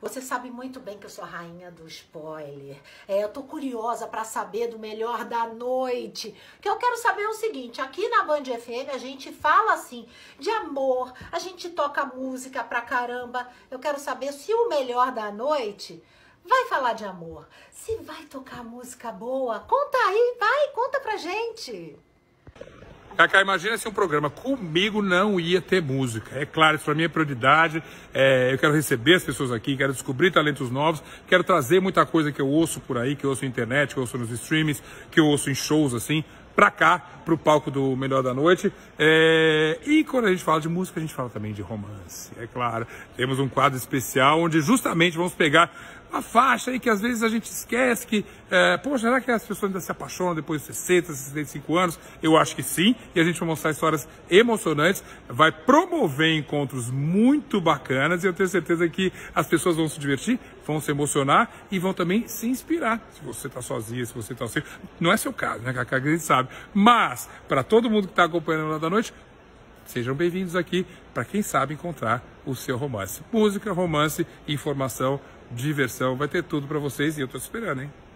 você sabe muito bem que eu sou a rainha do spoiler. É, eu tô curiosa para saber do melhor da noite. O que eu quero saber é o seguinte: aqui na Band FM a gente fala assim de amor, a gente toca música pra caramba. Eu quero saber se o melhor da noite vai falar de amor, se vai tocar música boa. Conta aí, vai, conta pra gente. Cacá, imagina se um programa comigo não ia ter música. É claro, isso para mim é prioridade. É, eu quero receber as pessoas aqui, quero descobrir talentos novos, quero trazer muita coisa que eu ouço por aí, que eu ouço na internet, que eu ouço nos streams, que eu ouço em shows assim para cá, para o palco do Melhor da Noite. É... E quando a gente fala de música, a gente fala também de romance, é claro. Temos um quadro especial onde justamente vamos pegar a faixa aí que às vezes a gente esquece que, é, poxa, será que as pessoas ainda se apaixonam depois de 60, 65 anos? Eu acho que sim, e a gente vai mostrar histórias emocionantes, vai promover encontros muito bacanas e eu tenho certeza que as pessoas vão se divertir, vão se emocionar e vão também se inspirar. Se você está sozinha, se você está sozinho. Não é seu caso, né, Cacá? Que a gente sabe. Mas, para todo mundo que está acompanhando lá da noite, sejam bem-vindos aqui para quem sabe encontrar o seu romance. Música, romance, informação, diversão, vai ter tudo para vocês e eu estou esperando, hein?